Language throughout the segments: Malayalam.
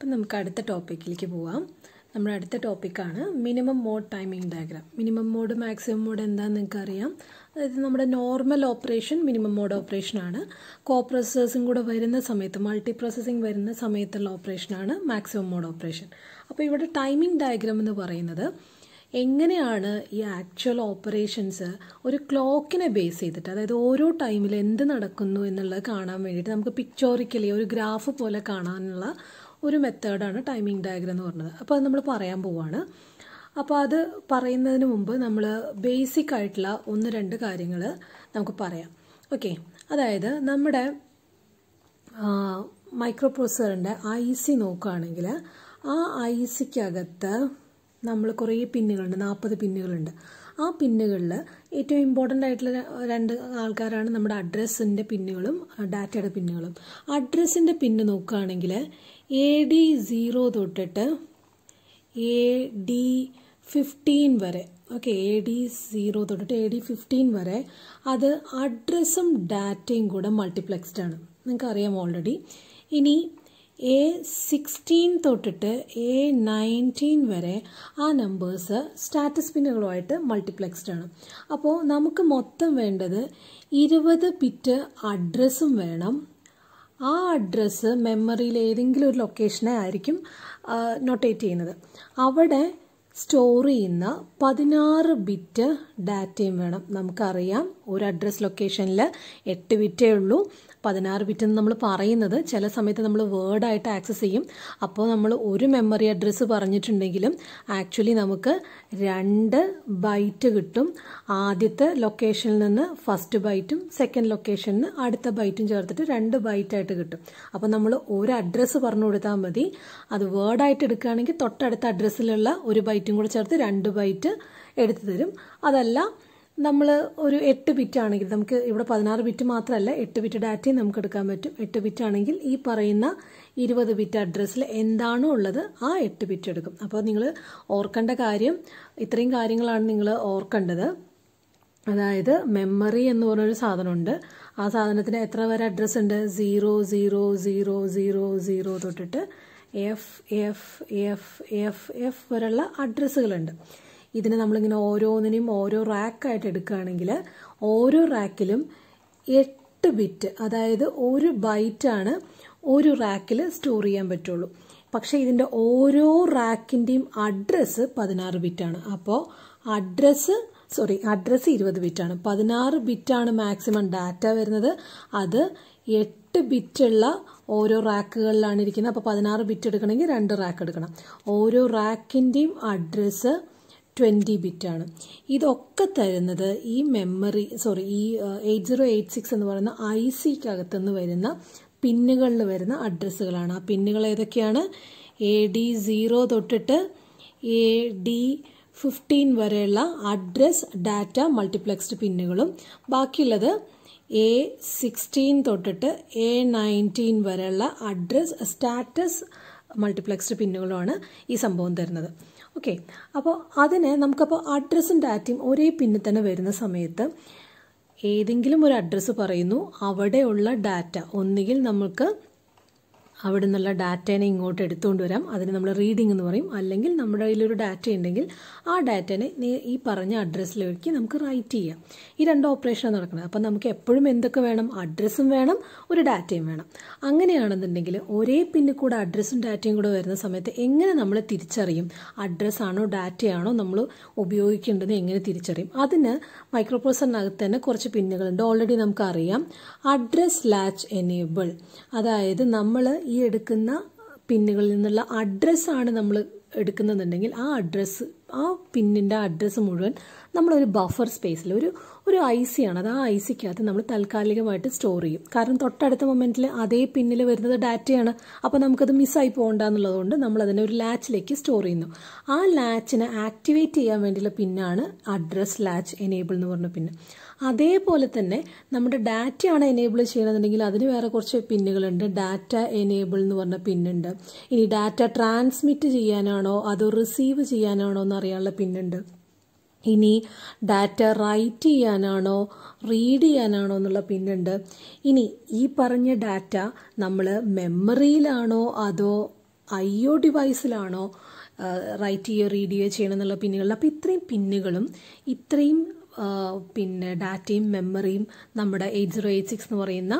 അപ്പം നമുക്ക് അടുത്ത ടോപ്പിക്കിലേക്ക് പോവാം നമ്മുടെ അടുത്ത ടോപ്പിക്കാണ് minimum mode timing diagram minimum mode maximum mode എന്താണെന്ന് അറിയാം അതായത് നമ്മുടെ നോർമൽ ഓപ്പറേഷൻ മിനിമം മോഡ് ഓപ്പറേഷനാണ് കോ പ്രോസസ്സിംഗ് കൂടെ വരുന്ന സമയത്ത് മൾട്ടി പ്രോസസ്സിംഗ് വരുന്ന സമയത്തുള്ള ഓപ്പറേഷനാണ് മാക്സിമം മോഡ് ഓപ്പറേഷൻ അപ്പോൾ ഇവിടെ ടൈമിംഗ് ഡയഗ്രാം എന്ന് പറയുന്നത് എങ്ങനെയാണ് ഈ ആക്ച്വൽ ഓപ്പറേഷൻസ് ഒരു ക്ലോക്കിനെ ബേസ് ചെയ്തിട്ട് അതായത് ഓരോ ടൈമിൽ എന്ത് നടക്കുന്നു എന്നുള്ളത് കാണാൻ വേണ്ടിയിട്ട് നമുക്ക് പിക്ചോറിക്കലി ഒരു ഗ്രാഫ് പോലെ കാണാനുള്ള ഒരു മെത്തേഡാണ് ടൈമിംഗ് ഡയഗ്രം എന്ന് പറഞ്ഞത് അപ്പോൾ അത് നമ്മൾ പറയാൻ പോവുകയാണ് അപ്പോൾ അത് പറയുന്നതിന് മുമ്പ് നമ്മൾ ബേസിക് ആയിട്ടുള്ള ഒന്ന് രണ്ട് കാര്യങ്ങൾ നമുക്ക് പറയാം ഓക്കെ അതായത് നമ്മുടെ മൈക്രോ പ്രോസസറിൻ്റെ ഐ സി നോക്കുകയാണെങ്കിൽ ആ ഐ സിക്കകത്ത് നമ്മൾ കുറേ പിന്നുകളുണ്ട് നാൽപ്പത് പിന്നുകളുണ്ട് ആ പിന്നുകളിൽ ഏറ്റവും ഇമ്പോർട്ടൻ്റ് ആയിട്ടുള്ള രണ്ട് ആൾക്കാരാണ് നമ്മുടെ അഡ്രസ്സിൻ്റെ പിന്നുകളും ഡാറ്റയുടെ പിന്നുകളും അഡ്രസ്സിൻ്റെ പിന്ന് നോക്കുകയാണെങ്കിൽ എ ഡി സീറോ തൊട്ടിട്ട് എ ഡി ഫിഫ്റ്റീൻ വരെ ഓക്കെ എ ഡി സീറോ തൊട്ടിട്ട് എ ഡി ഫിഫ്റ്റീൻ വരെ അത് അഡ്രസ്സും ഡാറ്റയും കൂടെ മൾട്ടിപ്ലക്സ്ഡ് ആണ് നിങ്ങൾക്കറിയാം ഓൾറെഡി ഇനി എ സിക്സ്റ്റീൻ തൊട്ടിട്ട് എ നയൻറ്റീൻ വരെ ആ നമ്പേഴ്സ് സ്റ്റാറ്റസ് പിന്നുകളുമായിട്ട് മൾട്ടിപ്ലക്സ്ഡ് ആണ് അപ്പോൾ നമുക്ക് മൊത്തം വേണ്ടത് ഇരുപത് ബിറ്റ് അഡ്രസ്സും വേണം ആ അഡ്രസ്സ് മെമ്മറിയിൽ ഏതെങ്കിലും ഒരു ലൊക്കേഷനെ ആയിരിക്കും നൊട്ടേറ്റ് ചെയ്യുന്നത് അവിടെ സ്റ്റോർ ചെയ്യുന്ന പതിനാറ് ബിറ്റ് ഡാറ്റയും വേണം നമുക്കറിയാം ഒരു അഡ്രസ് ലൊക്കേഷനിൽ എട്ട് ബിറ്റേ ഉള്ളൂ പതിനാറ് ബിറ്റ് എന്ന് നമ്മൾ പറയുന്നത് ചില സമയത്ത് നമ്മൾ വേർഡായിട്ട് ആക്സസ് ചെയ്യും അപ്പോൾ നമ്മൾ ഒരു മെമ്മറി അഡ്രസ്സ് പറഞ്ഞിട്ടുണ്ടെങ്കിലും ആക്ച്വലി നമുക്ക് രണ്ട് ബൈറ്റ് കിട്ടും ആദ്യത്തെ ലൊക്കേഷനിൽ നിന്ന് ഫസ്റ്റ് ബൈറ്റും സെക്കൻഡ് ലൊക്കേഷനിൽ നിന്ന് അടുത്ത ബൈറ്റും ചേർത്തിട്ട് രണ്ട് ബൈറ്റായിട്ട് കിട്ടും അപ്പോൾ നമ്മൾ ഒരു അഡ്രസ്സ് പറഞ്ഞു കൊടുത്താൽ മതി അത് വേർഡായിട്ട് എടുക്കുകയാണെങ്കിൽ തൊട്ടടുത്ത അഡ്രസ്സിലുള്ള ഒരു ബൈറ്റും കൂടെ ചേർത്ത് രണ്ട് ബൈറ്റ് എടുത്തു തരും അതല്ല നമ്മൾ ഒരു എട്ട് ബിറ്റ് ആണെങ്കിൽ നമുക്ക് ഇവിടെ പതിനാറ് ബിറ്റ് മാത്രമല്ല എട്ട് ബിറ്റ് ഡാറ്റയും നമുക്ക് എടുക്കാൻ പറ്റും എട്ട് ബിറ്റ് ആണെങ്കിൽ ഈ പറയുന്ന ഇരുപത് ബിറ്റ് അഡ്രസ്സിൽ എന്താണോ ഉള്ളത് ആ എട്ട് ബിറ്റ് എടുക്കും അപ്പോൾ നിങ്ങൾ ഓർക്കേണ്ട കാര്യം ഇത്രയും കാര്യങ്ങളാണ് നിങ്ങൾ ഓർക്കേണ്ടത് അതായത് മെമ്മറി എന്ന് പറഞ്ഞൊരു സാധനമുണ്ട് ആ സാധനത്തിന് എത്ര വരെ അഡ്രസ്സ് ഉണ്ട് zero zero zero zero zero തൊട്ടിട്ട് F F F F F വരെയുള്ള അഡ്രസ്സുകളുണ്ട് ഇതിനെ നമ്മളിങ്ങനെ ഓരോന്നിനെയും ഓരോ റാക്കായിട്ട് എടുക്കുകയാണെങ്കിൽ ഓരോ റാക്കിലും എട്ട് ബിറ്റ് അതായത് ഒരു ബൈറ്റാണ് ഒരു റാക്കിൽ സ്റ്റോർ ചെയ്യാൻ പറ്റുള്ളൂ പക്ഷേ ഇതിൻ്റെ ഓരോ റാക്കിൻ്റെയും അഡ്രസ്സ് പതിനാറ് ബിറ്റാണ് അപ്പോൾ അഡ്രസ്സ് സോറി അഡ്രസ്സ് ഇരുപത് ബിറ്റാണ് പതിനാറ് ബിറ്റാണ് മാക്സിമം ഡാറ്റ വരുന്നത് അത് എട്ട് ബിറ്റുള്ള ഓരോ റാക്കുകളിലാണ് ഇരിക്കുന്നത് അപ്പോൾ പതിനാറ് ബിറ്റ് എടുക്കണമെങ്കിൽ രണ്ട് റാക്ക് എടുക്കണം ഓരോ റാക്കിൻ്റെയും അഡ്രസ്സ് ട്വൻറ്റി ബിറ്റാണ് ഇതൊക്കെ തരുന്നത് ഈ മെമ്മറി സോറി ഈ എയ്റ്റ് സീറോ എയ്റ്റ് സിക്സ് എന്ന് പറയുന്ന ഐ നിന്ന് വരുന്ന പിന്നുകളിൽ വരുന്ന അഡ്രസ്സുകളാണ് ആ പിന്നുകൾ ഏതൊക്കെയാണ് എ ഡി സീറോ തൊട്ടിട്ട് എ ഡി ഫിഫ്റ്റീൻ വരെയുള്ള അഡ്രസ് ഡാറ്റ മൾട്ടിപ്ലക്സ്ഡ് പിന്നുകളും ബാക്കിയുള്ളത് എ സിക്സ്റ്റീൻ തൊട്ടിട്ട് എ നയൻറ്റീൻ വരെയുള്ള അഡ്രസ് സ്റ്റാറ്റസ് മൾട്ടിപ്ലക്സ്ഡ് പിന്നുകളുമാണ് ഈ സംഭവം തരുന്നത് ഓക്കെ അപ്പോൾ അതിന് നമുക്കപ്പോൾ അഡ്രസ്സും ഡാറ്റയും ഒരേ പിന്നെ തന്നെ വരുന്ന സമയത്ത് ഏതെങ്കിലും ഒരു അഡ്രസ്സ് പറയുന്നു അവിടെയുള്ള ഡാറ്റ ഒന്നുകിൽ നമുക്ക് അവിടെ നിന്നുള്ള ഡാറ്റേനെ ഇങ്ങോട്ട് എടുത്തുകൊണ്ട് വരാം അതിന് നമ്മൾ റീഡിംഗ് എന്ന് പറയും അല്ലെങ്കിൽ നമ്മുടെ കയ്യിലൊരു ഡാറ്റ ഉണ്ടെങ്കിൽ ആ ഡാറ്റേനെ ഈ പറഞ്ഞ അഡ്രസ്സിലേക്ക് നമുക്ക് റൈറ്റ് ചെയ്യാം ഈ രണ്ട് ഓപ്പറേഷനാണ് നടക്കുന്നത് അപ്പം നമുക്ക് എപ്പോഴും എന്തൊക്കെ വേണം അഡ്രസ്സും വേണം ഒരു ഡാറ്റയും വേണം അങ്ങനെയാണെന്നുണ്ടെങ്കിൽ ഒരേ പിന്നിൽ കൂടെ അഡ്രസ്സും ഡാറ്റയും കൂടെ വരുന്ന സമയത്ത് എങ്ങനെ നമ്മൾ തിരിച്ചറിയും അഡ്രസ്സാണോ ഡാറ്റയാണോ നമ്മൾ ഉപയോഗിക്കേണ്ടത് എങ്ങനെ തിരിച്ചറിയും അതിന് മൈക്രോപ്രോസറിനകത്ത് തന്നെ കുറച്ച് പിന്നുകളുണ്ട് ഓൾറെഡി നമുക്കറിയാം അഡ്രസ് ലാച്ച് എനേബിൾ അതായത് നമ്മൾ ഈ എടുക്കുന്ന പിന്നുകളിൽ നിന്നുള്ള അഡ്രസ്സാണ് നമ്മൾ എടുക്കുന്നതെന്നുണ്ടെങ്കിൽ ആ അഡ്രസ്സ് ആ പിന്നിൻ്റെ അഡ്രസ്സ് മുഴുവൻ നമ്മളൊരു ബഫർ സ്പേസിൽ ഒരു ഒരു ഐ സി ആണ് അത് ആ ഐ സിക്കകത്ത് നമ്മൾ താൽക്കാലികമായിട്ട് സ്റ്റോർ ചെയ്യും കാരണം തൊട്ടടുത്ത മൊമെൻറ്റിൽ അതേ പിന്നിൽ വരുന്നത് ഡാറ്റയാണ് അപ്പോൾ നമുക്കത് മിസ്സായി പോകണ്ട എന്നുള്ളതുകൊണ്ട് നമ്മൾ അതിനെ ഒരു ലാച്ചിലേക്ക് സ്റ്റോർ ചെയ്യുന്നു ആ ലാച്ചിനെ ആക്ടിവേറ്റ് ചെയ്യാൻ വേണ്ടിയുള്ള പിന്നാണ് അഡ്രസ് ലാച്ച് എനേബിൾ എന്ന് പറഞ്ഞ പിന്ന് അതേപോലെ തന്നെ നമ്മുടെ ഡാറ്റയാണ് എനേബിൾ ചെയ്യണമെന്നുണ്ടെങ്കിൽ അതിന് വേറെ കുറച്ച് പിന്നുകളുണ്ട് ഡാറ്റ എനേബിൾ എന്ന് പറഞ്ഞ പിന്നുണ്ട് ഇനി ഡാറ്റ ട്രാൻസ്മിറ്റ് ചെയ്യാനാണോ അതോ റിസീവ് ചെയ്യാനാണോ എന്നറിയാനുള്ള പിന്നുണ്ട് ഇനി ഡാറ്റ റൈറ്റ് ചെയ്യാനാണോ റീഡ് ചെയ്യാനാണോ എന്നുള്ള പിന്നുണ്ട് ഇനി ഈ പറഞ്ഞ ഡാറ്റ നമ്മൾ മെമ്മറിയിലാണോ അതോ ഐ ഒ ഡിവൈസിലാണോ റൈറ്റ് ചെയ്യുകയോ റീഡ് ചെയ്യുകയോ ചെയ്യണം എന്നുള്ള പിന്നുകൾ അപ്പോൾ ഇത്രയും പിന്നുകളും ഇത്രയും പിന്നെ ഡാറ്റയും മെമ്മറിയും നമ്മുടെ എയ്റ്റ് സീറോ എയ്റ്റ് സിക്സ് എന്ന് പറയുന്ന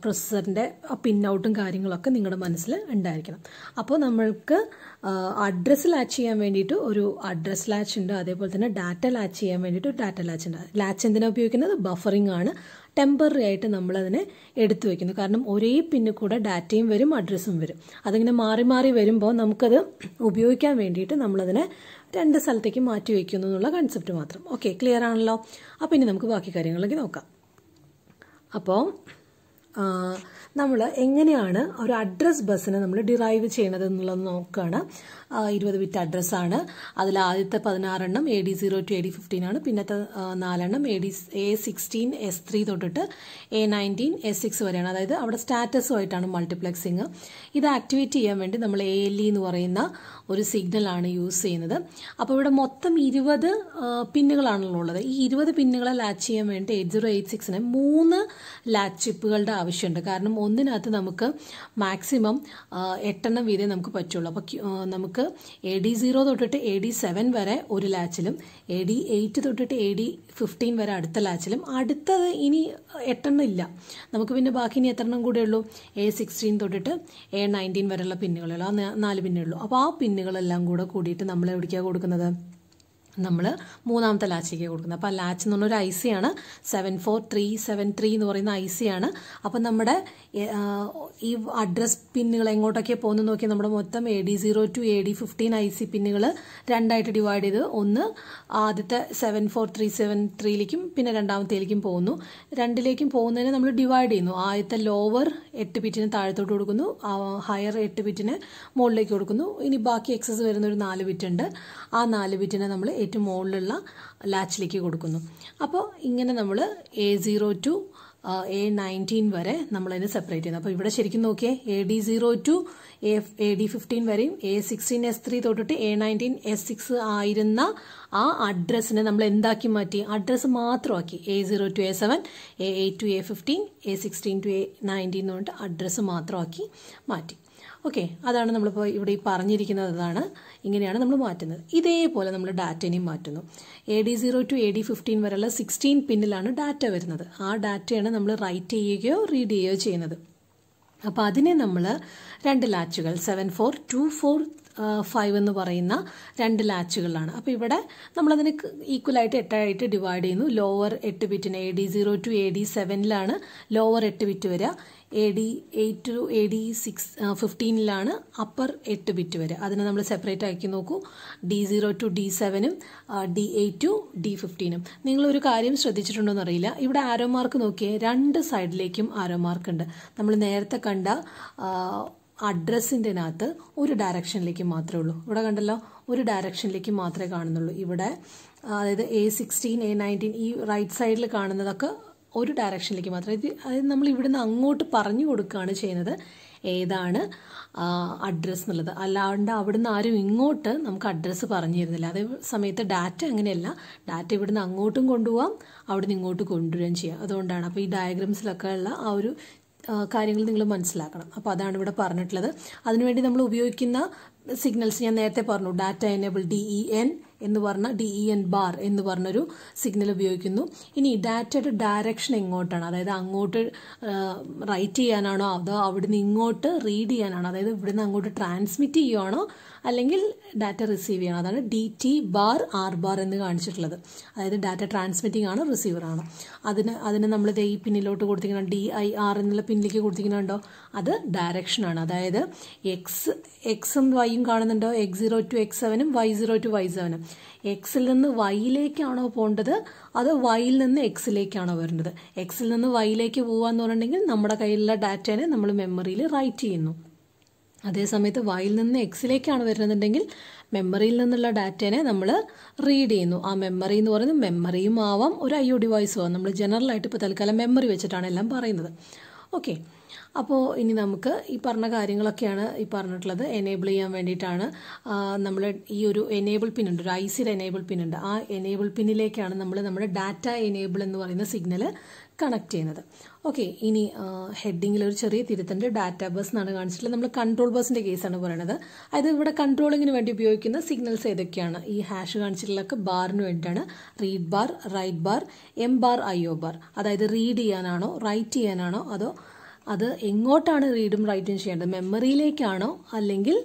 പ്രൊസസ്സറിൻ്റെ പിന്നൗട്ടും കാര്യങ്ങളൊക്കെ നിങ്ങളുടെ മനസ്സിൽ ഉണ്ടായിരിക്കണം അപ്പോൾ നമ്മൾക്ക് അഡ്രസ്സ് ലാച്ച് ചെയ്യാൻ വേണ്ടിയിട്ട് ഒരു അഡ്രസ്സ് ലാച്ച് ഉണ്ട് അതേപോലെ തന്നെ ഡാറ്റ ലാച്ച് ചെയ്യാൻ വേണ്ടിയിട്ട് ഡാറ്റ ലാച്ച് ഉണ്ട് ലാച്ച് എന്തിനാണ് ഉപയോഗിക്കുന്നത് ബഫറിംഗ് ആണ് ടെമ്പററി ആയിട്ട് നമ്മളതിനെ എടുത്തു വയ്ക്കുന്നു കാരണം ഒരേ പിന്നിൽ കൂടെ ഡാറ്റയും വരും അഡ്രസ്സും വരും അതിങ്ങനെ മാറി മാറി വരുമ്പോൾ നമുക്കത് ഉപയോഗിക്കാൻ വേണ്ടിയിട്ട് നമ്മളതിനെ രണ്ട് സ്ഥലത്തേക്ക് മാറ്റി വയ്ക്കുന്നു എന്നുള്ള കൺസെപ്റ്റ് മാത്രം ഓക്കെ ക്ലിയർ ആണല്ലോ അപ്പോൾ ഇനി നമുക്ക് ബാക്കി കാര്യങ്ങളൊക്കെ നോക്കാം അപ്പോൾ നമ്മൾ എങ്ങനെയാണ് ഒരു അഡ്രസ് ബസ്സിനെ നമ്മൾ ഡിറൈവ് ചെയ്യണത് എന്നുള്ളത് നോക്കുകയാണ് ഇരുപത് ബിറ്റ് അഡ്രസ്സാണ് അതിൽ ആദ്യത്തെ പതിനാറെണ്ണം A D zero to A D fifteen ആണ് പിന്നത്തെ നാലെണ്ണം A D A sixteen S three തൊട്ടിട്ട് എ നയൻറ്റീൻ എസ് സിക്സ് വരെയാണ് അതായത് അവിടെ സ്റ്റാറ്റസുമായിട്ടാണ് മൾട്ടിപ്ലക്സിങ് ഇത് ആക്ടിവേറ്റ് ചെയ്യാൻ വേണ്ടി നമ്മൾ എ എൽ ഇ എന്ന് പറയുന്ന ഒരു സിഗ്നലാണ് യൂസ് ചെയ്യുന്നത് അപ്പോൾ ഇവിടെ മൊത്തം ഇരുപത് പിന്നുകളാണല്ലോ ഉള്ളത് ഈ ഇരുപത് പിന്നുകളെ ലാച്ച് ചെയ്യാൻ വേണ്ടി എയ്റ്റ് സീറോ എയ്റ്റ് സിക്സിന് മൂന്ന് ലാച്ച് ചിപ്പുകളുടെ ആവശ്യമുണ്ട് കാരണം ഒന്നിനകത്ത് നമുക്ക് മാക്സിമം എട്ടെണ്ണം വീതേ നമുക്ക് പറ്റുള്ളൂ അപ്പോൾ നമുക്ക് നമുക്ക് എ ഡി സീറോ തൊട്ടിട്ട് എ ഡി സെവൻ വരെ ഒരു ലാച്ചിലും എ ഡി എയ്റ്റ് തൊട്ടിട്ട് എ ഡി ഫിഫ്റ്റീൻ വരെ അടുത്ത ലാച്ചിലും അടുത്തത് ഇനി എട്ടെണ്ണം ഇല്ല നമുക്ക് പിന്നെ ബാക്കി ഇനി എത്രണ്ണം കൂടെ ഉള്ളൂ എ സിക്സ്റ്റീൻ തൊട്ടിട്ട് എ നയൻറ്റീൻ വരെയുള്ള പിന്നുകളുള്ളൂ ആ നാല് പിന്നുകളുള്ളൂ അപ്പോൾ ആ പിന്നുകളെല്ലാം കൂടെ കൂടിയിട്ട് നമ്മൾ എവിടേക്കാണ് കൊടുക്കുന്നത് നമ്മൾ മൂന്നാമത്തെ ലാച്ചിക്ക് കൊടുക്കുന്നത് അപ്പോൾ ലാച്ച് എന്ന് പറഞ്ഞൊരു ഐ സി ആണ് seven four three seven three എന്ന് പറയുന്ന ഐ സി ആണ് അപ്പോൾ നമ്മുടെ ഈ അഡ്രസ് പിന്നുകൾ എങ്ങോട്ടൊക്കെ പോകുന്നു നോക്കിയാൽ നമ്മുടെ മൊത്തം A D zero to A D fifteen I C പിന്നുകൾ രണ്ടായിട്ട് ഡിവൈഡ് ചെയ്ത് ഒന്ന് ആദ്യത്തെ സെവൻ ഫോർ ത്രീ സെവൻ ത്രീയിലേക്കും പിന്നെ രണ്ടാമത്തേലേക്കും പോകുന്നു രണ്ടിലേക്കും പോകുന്നതിന് നമ്മൾ ഡിവൈഡ് ചെയ്യുന്നു ആദ്യത്തെ ലോവർ എട്ട് ബിറ്റിന് താഴത്തോട്ട് കൊടുക്കുന്നു ഹയർ എട്ട് ബിറ്റിന് മുകളിലേക്ക് കൊടുക്കുന്നു ഇനി ബാക്കി എക്സസ് വരുന്ന ഒരു നാല് ബിറ്റ് ഉണ്ട് ആ നാല് ബിറ്റിനെ നമ്മൾ ഏറ്റവും മുകളിലുള്ള ലാച്ചിലേക്ക് കൊടുക്കുന്നു അപ്പോൾ ഇങ്ങനെ നമ്മൾ A zero to A nineteen വരെ നമ്മളതിനെ സെപ്പറേറ്റ് ചെയ്യുന്നു അപ്പോൾ ഇവിടെ ശരിക്കും നോക്കിയേ A D zero to A A D fifteen വരെയും എ സിക്സ്റ്റീൻ എസ് ത്രീ തൊട്ടിട്ട് എ നയൻറ്റീൻ എസ് സിക്സ് ആയിരുന്ന ആ അഡ്രസ്സിനെ നമ്മൾ എന്താക്കി മാറ്റി അഡ്രസ്സ് മാത്രമാക്കി A zero to A seven A eight to A fifteen A sixteen to A nineteen എന്ന് പറഞ്ഞിട്ട് അഡ്രസ്സ് മാത്രമാക്കി മാറ്റി ഓക്കെ അതാണ് നമ്മളിപ്പോൾ ഇവിടെ ഈ പറഞ്ഞിരിക്കുന്നത് അതാണ് ഇങ്ങനെയാണ് നമ്മൾ മാറ്റുന്നത് ഇതേപോലെ നമ്മൾ ഡാറ്റനെയും മാറ്റുന്നു A D zero to A D fifteen വരെയുള്ള സിക്സ്റ്റീൻ പിന്നിലാണ് ഡാറ്റ വരുന്നത് ആ ഡാറ്റയാണ് നമ്മൾ റൈറ്റ് ചെയ്യുകയോ റീഡ് ചെയ്യുകയോ ചെയ്യുന്നത് അപ്പോൾ അതിനെ നമ്മൾ രണ്ട് ലാച്ചുകൾ seven four two four five എന്ന് പറയുന്ന രണ്ട് ലാച്ചുകളാണ് അപ്പോൾ ഇവിടെ നമ്മളതിന് ഈക്വലായിട്ട് എട്ടായിട്ട് ഡിവൈഡ് ചെയ്യുന്നു ലോവർ എട്ട് ബിറ്റിന് A D zero to A D സെവനിലാണ് ലോവർ എട്ട് ബിറ്റ് വരിക A D eight to A D six ഫിഫ്റ്റീനിലാണ് അപ്പർ എട്ട് ബിറ്റ് വരെ അതിനെ നമ്മൾ സെപ്പറേറ്റ് ആക്കി നോക്കൂ ഡി സീറോ ടു ഡി സെവനും ഡി എയ്റ്റ് ടു ഡി ഫിഫ്റ്റീനും നിങ്ങളൊരു കാര്യം ശ്രദ്ധിച്ചിട്ടുണ്ടോ എന്നറിയില്ല ഇവിടെ ആരോ മാർക്ക് നോക്കിയേ രണ്ട് സൈഡിലേക്കും ആരോ മാർക്ക് ഉണ്ട് നമ്മൾ നേരത്തെ കണ്ട അഡ്രസ്സിൻ്റെ അകത്ത് ഒരു ഡയറക്ഷനിലേക്ക് മാത്രമേ ഉള്ളൂ ഇവിടെ കണ്ടല്ലോ ഒരു ഡയറക്ഷനിലേക്ക് മാത്രമേ കാണുന്നുള്ളൂ ഇവിടെ അതായത് എ സിക്സ്റ്റീൻ എ നയൻറ്റീൻ ഈ റൈറ്റ് സൈഡിൽ കാണുന്നതൊക്കെ ഒരു ഡയറക്ഷനിലേക്ക് മാത്രം ഇത് അതായത് നമ്മൾ ഇവിടുന്ന് അങ്ങോട്ട് പറഞ്ഞു കൊടുക്കുകയാണ് ചെയ്യുന്നത് ഏതാണ് അഡ്രസ്സ് എന്നുള്ളത് അല്ലാണ്ട് അവിടുന്ന് ആരും ഇങ്ങോട്ട് നമുക്ക് അഡ്രസ്സ് പറഞ്ഞു തരുന്നില്ല അതേ സമയത്ത് ഡാറ്റ അങ്ങനെയല്ല ഡാറ്റ ഇവിടുന്ന് അങ്ങോട്ടും കൊണ്ടുപോകാം അവിടുന്ന് ഇങ്ങോട്ട് കൊണ്ടുവരികയും ചെയ്യാം അതുകൊണ്ടാണ് അപ്പോൾ ഈ ഡയഗ്രാംസിലൊക്കെ ഉള്ള ആ ഒരു കാര്യങ്ങൾ നിങ്ങൾ മനസ്സിലാക്കണം അപ്പോൾ അതാണ് ഇവിടെ പറഞ്ഞിട്ടുള്ളത് അതിനുവേണ്ടി നമ്മൾ ഉപയോഗിക്കുന്ന സിഗ്നൽസ് ഞാൻ നേരത്തെ പറഞ്ഞു data enable D E N എന്ന് പറഞ്ഞ ഡി ഇ എൻ ബാർ എന്ന് പറഞ്ഞൊരു സിഗ്നൽ ഉപയോഗിക്കുന്നു ഇനി ഡാറ്റയുടെ ഡയറക്ഷൻ എങ്ങോട്ടാണ് അതായത് അങ്ങോട്ട് റൈറ്റ് ചെയ്യാനാണോ അതോ അവിടുന്ന് ഇങ്ങോട്ട് റീഡ് ചെയ്യാനാണോ അതായത് ഇവിടുന്ന് അങ്ങോട്ട് ട്രാൻസ്മിറ്റ് ചെയ്യുകയാണോ അല്ലെങ്കിൽ ഡാറ്റ റിസീവ് ചെയ്യണം അതാണ് D T bar R bar എന്ന് കാണിച്ചിട്ടുള്ളത് അതായത് ഡാറ്റ ട്രാൻസ്മിറ്റിംഗ് ആണ് റിസീവർ ആണ് അതിന് അതിന് നമ്മൾ ഈ പിന്നിലോട്ട് കൊടുത്തിരിക്കണം ഡി ഐ ആർ എന്നുള്ള പിന്നിലേക്ക് കൊടുത്തിരിക്കണുണ്ടോ അത് ഡയറക്ഷനാണ് അതായത് എക്സ് എക്സും വൈയും കാണുന്നുണ്ടോ എക്സ് സീറോ ടു എക്സ് സെവനും വൈ സീറോ ടു വൈ സെവനും എക്സിൽ നിന്ന് വൈയിലേക്കാണോ പോകേണ്ടത് അത് വൈയിൽ നിന്ന് എക്സിലേക്കാണോ വരേണ്ടത് എക്സിൽ നിന്ന് വൈയിലേക്ക് പോകാന്ന് പറഞ്ഞിട്ടുണ്ടെങ്കിൽ നമ്മുടെ കയ്യിലുള്ള ഡാറ്റേനെ നമ്മൾ മെമ്മറിയിൽ റൈറ്റ് ചെയ്യുന്നു അതേസമയത്ത് വൈയിൽ നിന്ന് എക്സിലേക്കാണ് വരുന്നതെന്നുണ്ടെങ്കിൽ മെമ്മറിയിൽ നിന്നുള്ള ഡാറ്റേനെ നമ്മൾ റീഡ് ചെയ്യുന്നു ആ മെമ്മറി എന്ന് പറയുന്നത് മെമ്മറിയും ആവാം ഒരു ഐ ഒ ഡിവൈസും ആവാം നമ്മൾ ജനറലായിട്ട് ഇപ്പോൾ തൽക്കാലം മെമ്മറി വെച്ചിട്ടാണ് എല്ലാം പറയുന്നത് ഓക്കെ അപ്പോൾ ഇനി നമുക്ക് ഈ പറഞ്ഞ കാര്യങ്ങളൊക്കെയാണ് ഈ പറഞ്ഞിട്ടുള്ളത് എനേബിൾ ചെയ്യാൻ വേണ്ടിയിട്ടാണ് നമ്മൾ ഈ ഒരു എനേബിൾ പിൻ ഉണ്ട് ഒരു ഐസിയുടെ എനേബിൾ പിൻ ഉണ്ട് ആ എനേബിൾ പിന്നിലേക്കാണ് നമ്മൾ നമ്മുടെ ഡാറ്റ എനേബിൾ എന്ന് പറയുന്ന സിഗ്നൽ കണക്ട് ചെയ്യുന്നത് ഓക്കെ ഇനി ഹെഡിങ്ങിൽ ഒരു ചെറിയ തിരുത്തൻ്റെ ഡാറ്റ ബസ് എന്നാണ് കാണിച്ചിട്ടുള്ളത് നമ്മൾ കൺട്രോൾ ബസിൻ്റെ കേസാണ് പറയുന്നത് അതായത് ഇവിടെ കൺട്രോളിങ്ങിന് വേണ്ടി ഉപയോഗിക്കുന്ന സിഗ്നൽസ് ഏതൊക്കെയാണ് ഈ ഹാഷ് കാണിച്ചിട്ടുള്ളതൊക്കെ ബാറിന് വേണ്ടിയിട്ടാണ് read bar write bar M bar I O bar അതായത് റീഡ് ചെയ്യാനാണോ റൈറ്റ് ചെയ്യാനാണോ അതോ അത് എങ്ങോട്ടാണ് റീഡും റൈറ്റും ചെയ്യേണ്ടത് മെമ്മറിയിലേക്കാണോ അല്ലെങ്കിൽ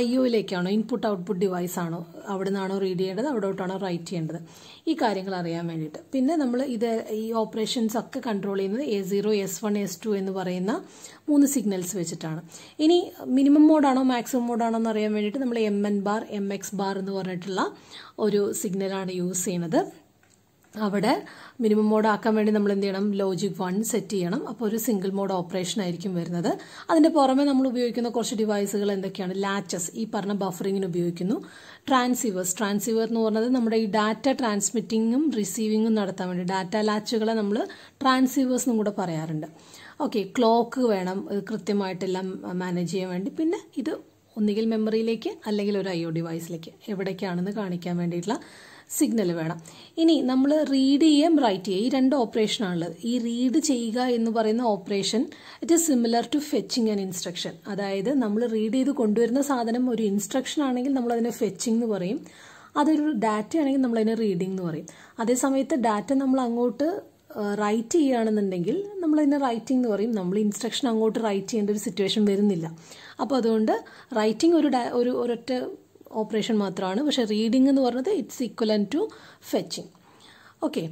ഐ ഒയിലേക്കാണോ ഇൻപുട്ട് ഔട്ട്പുട്ട് ഡിവൈസ് ആണോ അവിടെ നിന്നാണോ റീഡ് ചെയ്യേണ്ടത് അവിടോട്ടാണോ റൈറ്റ് ചെയ്യേണ്ടത് ഈ കാര്യങ്ങൾ അറിയാൻ വേണ്ടിയിട്ട് പിന്നെ നമ്മൾ ഇത് ഈ ഓപ്പറേഷൻസ് ഒക്കെ കൺട്രോൾ ചെയ്യുന്നത് A zero S one S two എന്ന് പറയുന്ന മൂന്ന് സിഗ്നൽസ് വെച്ചിട്ടാണ് ഇനി മിനിമം മോഡാണോ മാക്സിമം മോഡാണോ എന്ന് അറിയാൻ വേണ്ടിയിട്ട് നമ്മൾ M N bar M X bar എന്ന് പറഞ്ഞിട്ടുള്ള ഒരു സിഗ്നലാണ് യൂസ് ചെയ്യുന്നത് അവിടെ മിനിമം മോഡ് ആക്കാൻ വേണ്ടി നമ്മൾ എന്ത് ചെയ്യണം ലോജിക് വൺ സെറ്റ് ചെയ്യണം അപ്പോൾ ഒരു സിംഗിൾ മോഡ് ഓപ്പറേഷൻ ആയിരിക്കും വരുന്നത് അതിൻ്റെ പുറമെ നമ്മൾ ഉപയോഗിക്കുന്ന കുറച്ച് ഡിവൈസുകൾ എന്തൊക്കെയാണ് ലാച്ചസ് ഈ പറഞ്ഞ ബഫറിങ്ങിന് ഉപയോഗിക്കുന്നു ട്രാൻസീവേഴ്സ് ട്രാൻസീവർ എന്ന് പറഞ്ഞത് നമ്മുടെ ഈ ഡാറ്റ ട്രാൻസ്മിറ്റിങ്ങും റിസീവിങ്ങും നടത്താൻ വേണ്ടി ഡാറ്റ ലാച്ചുകളെ നമ്മൾ ട്രാൻസീവേഴ്സ് എന്നും കൂടെ പറയാറുണ്ട് ഓക്കെ ക്ലോക്ക് വേണം കൃത്യമായിട്ടെല്ലാം മാനേജ് ചെയ്യാൻ വേണ്ടി പിന്നെ ഇത് ഒന്നുകിൽ മെമ്മറിയിലേക്ക് അല്ലെങ്കിൽ ഒരു ഐ ഒ ഡിവൈസിലേക്ക് എവിടേക്കാണെന്ന് കാണിക്കാൻ വേണ്ടിയിട്ടുള്ള സിഗ്നൽ വേണം ഇനി നമ്മൾ റീഡ് ചെയ്യുകയും റൈറ്റ് ചെയ്യുക ഈ രണ്ട് ഓപ്പറേഷനാണുള്ളത് ഈ റീഡ് ചെയ്യുക എന്ന് പറയുന്ന operation it is similar to fetching an instruction അതായത് നമ്മൾ റീഡ് ചെയ്ത് കൊണ്ടുവരുന്ന സാധനം ഒരു ഇൻസ്ട്രക്ഷൻ ആണെങ്കിൽ നമ്മൾ അതിനെ ഫെച്ചിങ് എന്ന് പറയും അതൊരു ഡാറ്റ ആണെങ്കിൽ നമ്മൾ അതിനെ റീഡിംഗ് എന്ന് പറയും അതേസമയത്ത് ഡാറ്റ നമ്മൾ അങ്ങോട്ട് റൈറ്റ് ചെയ്യുകയാണെന്നുണ്ടെങ്കിൽ നമ്മൾ അതിനെ റൈറ്റിംഗ് എന്ന് പറയും നമ്മൾ ഇൻസ്ട്രക്ഷൻ അങ്ങോട്ട് റൈറ്റ് ചെയ്യേണ്ട ഒരു സിറ്റുവേഷൻ വരുന്നില്ല അപ്പോൾ അതുകൊണ്ട് റൈറ്റിംഗ് ഒരു ഒരു ഒരൊറ്റ ഓപ്പറേഷൻ മാത്രമാണ് പക്ഷേ റീഡിംഗ് എന്ന് പറഞ്ഞത് it's equivalent to fetching okay